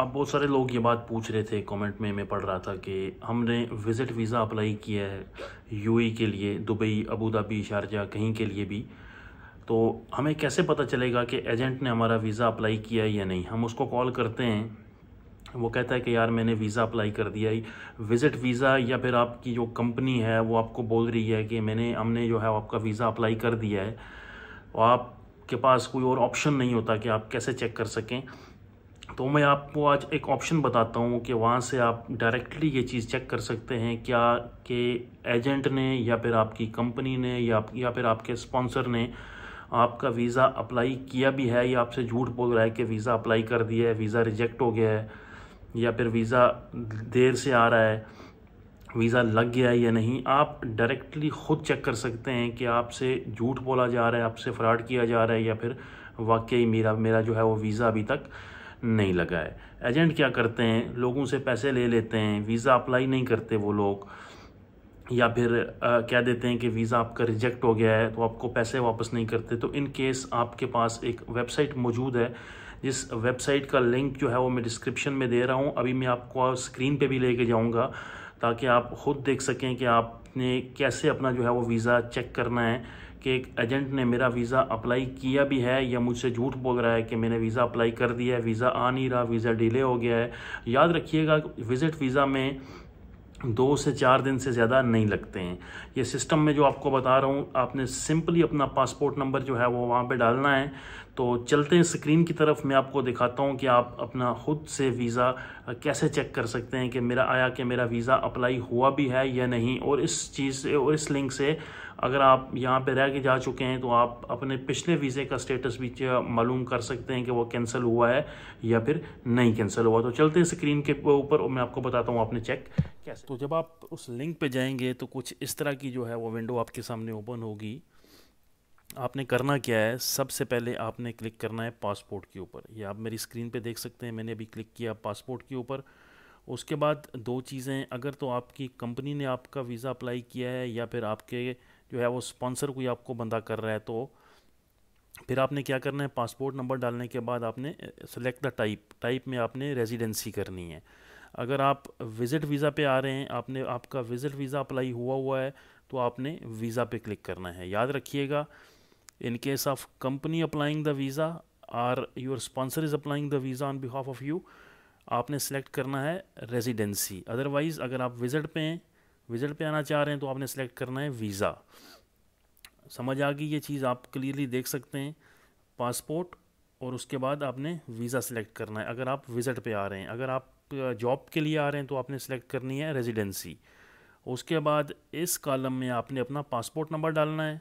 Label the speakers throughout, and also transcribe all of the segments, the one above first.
Speaker 1: आप बहुत सारे लोग ये बात पूछ रहे थे कमेंट में मैं पढ़ रहा था कि हमने विज़िट वीज़ा अप्लाई किया है यूएई e के लिए दुबई अबू धाबी शारजा कहीं के लिए भी तो हमें कैसे पता चलेगा कि एजेंट ने हमारा वीज़ा अप्लाई किया है या नहीं हम उसको कॉल करते हैं वो कहता है कि यार मैंने वीज़ा अप्लाई कर दिया ही विज़िट वीज़ा या फिर आपकी जो कंपनी है वो आपको बोल रही है कि मैंने हमने जो है आपका वीज़ा अप्लाई कर दिया है और आपके पास कोई और ऑप्शन नहीं होता कि आप कैसे चेक कर सकें तो मैं आपको आज एक ऑप्शन बताता हूँ कि वहाँ से आप डायरेक्टली ये चीज़ चेक कर सकते हैं क्या कि एजेंट ने या फिर आपकी कंपनी ने या या फिर आपके स्पॉन्सर ने आपका वीज़ा अप्लाई किया भी है या आपसे झूठ बोल रहा है कि वीज़ा अप्लाई कर दिया है वीज़ा रिजेक्ट हो गया है या फिर वीज़ा देर से आ रहा है वीज़ा लग गया है या नहीं आप डायरेक्टली ख़ुद चेक कर सकते हैं कि आपसे झूठ बोला जा रहा है आपसे फ्रॉड किया जा रहा है या फिर वाकई मेरा मेरा जो है वो वीज़ा अभी तक नहीं लगा है एजेंट क्या करते हैं लोगों से पैसे ले लेते हैं वीज़ा अप्लाई नहीं करते वो लोग या फिर आ, कह देते हैं कि वीज़ा आपका रिजेक्ट हो गया है तो आपको पैसे वापस नहीं करते तो इन केस आपके पास एक वेबसाइट मौजूद है जिस वेबसाइट का लिंक जो है वो मैं डिस्क्रिप्शन में दे रहा हूँ अभी मैं आपको स्क्रीन पे भी लेके जाऊँगा ताकि आप ख़ुद देख सकें कि आप ने कैसे अपना जो है वो वीज़ा चेक करना है कि एक एजेंट ने मेरा वीज़ा अप्लाई किया भी है या मुझसे झूठ बोल रहा है कि मैंने वीज़ा अप्लाई कर दिया है वीज़ा आ नहीं रहा वीज़ा डिले हो गया है याद रखिएगा विज़िट वीज़ा में दो से चार दिन से ज़्यादा नहीं लगते हैं ये सिस्टम में जो आपको बता रहा हूँ आपने सिंपली अपना पासपोर्ट नंबर जो है वो वहाँ पे डालना है तो चलते हैं स्क्रीन की तरफ मैं आपको दिखाता हूँ कि आप अपना ख़ुद से वीज़ा कैसे चेक कर सकते हैं कि मेरा आया कि मेरा वीज़ा अप्लाई हुआ भी है या नहीं और इस चीज़ से और इस लिंक से अगर आप यहाँ पे रह के जा चुके हैं तो आप अपने पिछले वीज़े का स्टेटस भी मालूम कर सकते हैं कि वो कैंसिल हुआ है या फिर नहीं कैंसिल हुआ तो चलते हैं स्क्रीन के ऊपर और मैं आपको बताता हूँ आपने चेक कैसे तो जब आप उस लिंक पे जाएंगे तो कुछ इस तरह की जो है वो विंडो आपके सामने ओपन होगी आपने करना क्या है सबसे पहले आपने क्लिक करना है पासपोर्ट के ऊपर या आप मेरी स्क्रीन पर देख सकते हैं मैंने अभी क्लिक किया पासपोर्ट के ऊपर उसके बाद दो चीज़ें अगर तो आपकी कंपनी ने आपका वीज़ा अप्लाई किया है या फिर आपके जो है वो स्पॉन्सर कोई आपको बंदा कर रहा है तो फिर आपने क्या करना है पासपोर्ट नंबर डालने के बाद आपने सेलेक्ट द टाइप टाइप में आपने रेजिडेंसी करनी है अगर आप विज़िट वीज़ा पे आ रहे हैं आपने आपका विज़िट वीज़ा अप्लाई हुआ हुआ है तो आपने वीज़ा पे क्लिक करना है याद रखिएगा in case of company applying the visa or your sponsor is applying the visa on behalf of you आपने सेलेक्ट करना है रेजिडेंसी अदरवाइज़ अगर आप विज़िट पे हैं विज़िट पे आना चाह रहे हैं तो आपने सेलेक्ट करना है वीज़ा समझ आ गई ये चीज़ आप क्लियरली देख सकते हैं पासपोर्ट और उसके बाद आपने वीज़ा सेलेक्ट करना है अगर आप विज़िट पे आ रहे हैं अगर आप जॉब के लिए आ रहे हैं तो आपने सेलेक्ट करनी है रेजिडेंसी उसके बाद इस कॉलम में आपने अपना पासपोर्ट नंबर डालना है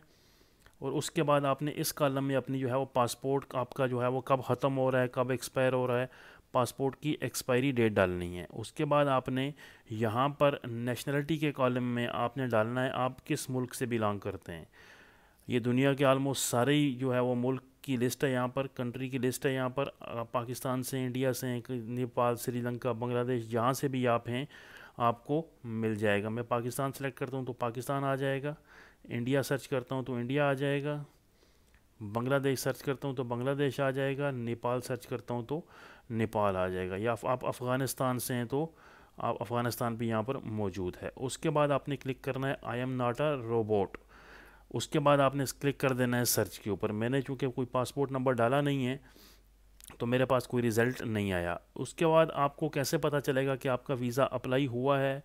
Speaker 1: और उसके बाद आपने इस कॉलम में अपनी जो है वो पासपोर्ट आपका जो है वो कब ख़त्म हो रहा है कब एक्सपायर हो रहा है पासपोर्ट की एक्सपायरी डेट डालनी है उसके बाद आपने यहाँ पर नेशनलिटी के कॉलम में आपने डालना है आप किस मुल्क से बिलोंग करते हैं ये दुनिया के आलमोस्ट सारे ही जो है वो मुल्क की लिस्ट है यहाँ पर कंट्री की लिस्ट है यहाँ पर पाकिस्तान से इंडिया से नेपाल श्रीलंका बांग्लादेश जहाँ से भी आप हैं आपको मिल जाएगा मैं पाकिस्तान सेलेक्ट करता हूँ तो पाकिस्तान आ जाएगा इंडिया सर्च करता हूँ तो इंडिया आ जाएगा बांग्लादेश सर्च करता हूँ तो बांग्लादेश आ जाएगा नेपाल सर्च करता हूँ तो नेपाल आ जाएगा या आप अफ़गानिस्तान से हैं तो आप अफ़गानिस्तान भी यहाँ पर मौजूद है उसके बाद आपने क्लिक करना है I am naught a robot उसके बाद आपने क्लिक कर देना है सर्च के ऊपर मैंने चूँकि कोई पासपोर्ट नंबर डाला नहीं है तो मेरे पास कोई रिज़ल्ट नहीं आया उसके बाद आपको कैसे पता चलेगा कि आपका वीज़ा अप्लाई हुआ है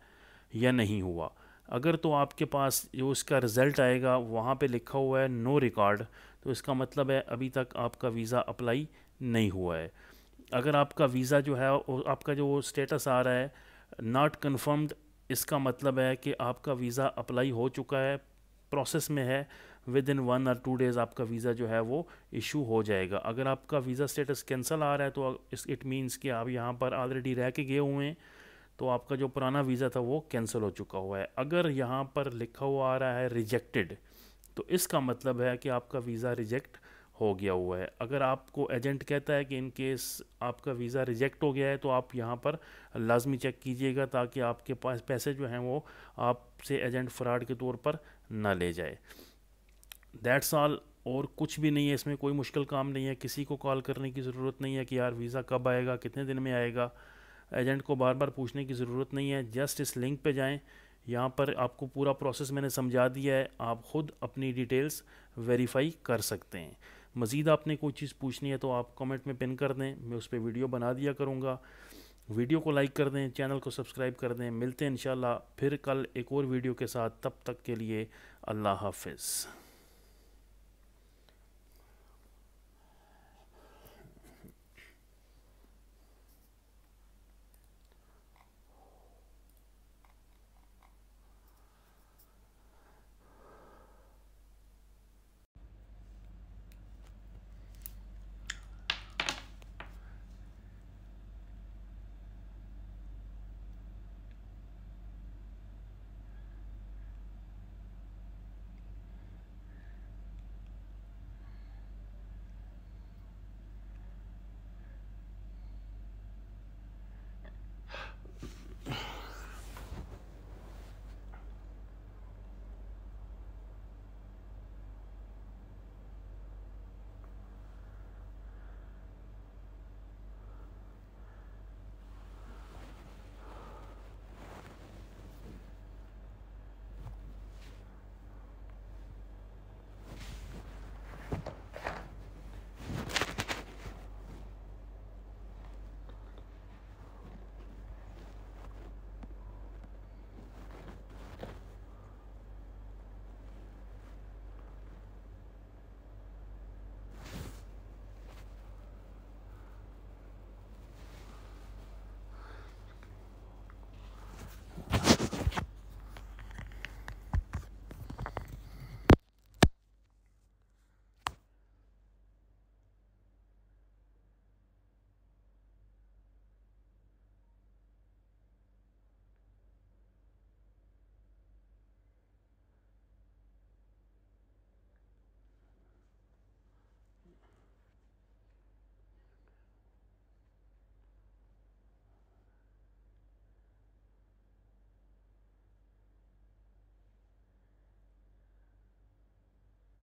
Speaker 1: या नहीं हुआ अगर तो आपके पास जो इसका रिज़ल्ट आएगा वहाँ पे लिखा हुआ है नो रिकॉर्ड तो इसका मतलब है अभी तक आपका वीज़ा अप्लाई नहीं हुआ है अगर आपका वीज़ा जो है आपका जो स्टेटस आ रहा है नॉट कन्फर्म्ड इसका मतलब है कि आपका वीज़ा अप्लाई हो चुका है प्रोसेस में है विद इन वन और टू डेज़ आपका वीज़ा जो है वो इशू हो जाएगा अगर आपका वीज़ा स्टेटस कैंसिल आ रहा है तो इट मीन्स कि आप यहाँ पर ऑलरेडी रह के गए हुए हैं तो आपका जो पुराना वीज़ा था वो कैंसिल हो चुका हुआ है अगर यहाँ पर लिखा हुआ आ रहा है रिजेक्टेड तो इसका मतलब है कि आपका वीज़ा रिजेक्ट हो गया हुआ है अगर आपको एजेंट कहता है कि इन केस आपका वीज़ा रिजेक्ट हो गया है तो आप यहाँ पर लाजमी चेक कीजिएगा ताकि आपके पास पैसे जो हैं वो आपसे एजेंट फ्रॉड के तौर पर ना ले जाए दैट्स ऑल और कुछ भी नहीं है इसमें कोई मुश्किल काम नहीं है किसी को कॉल करने की ज़रूरत नहीं है कि यार वीज़ा कब आएगा कितने दिन में आएगा एजेंट को बार बार पूछने की ज़रूरत नहीं है जस्ट इस लिंक पे जाएं यहाँ पर आपको पूरा प्रोसेस मैंने समझा दिया है आप ख़ुद अपनी डिटेल्स वेरीफाई कर सकते हैं मज़ीद आपने कोई चीज़ पूछनी है तो आप कमेंट में पिन कर दें मैं उस पर वीडियो बना दिया करूँगा वीडियो को लाइक कर दें चैनल को सब्सक्राइब कर दें मिलते हैं इन फिर कल एक और वीडियो के साथ तब तक के लिए अल्लाह हाफिज़